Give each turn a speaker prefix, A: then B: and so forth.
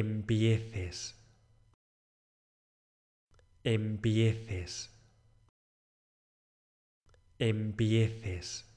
A: empieces, empieces, empieces.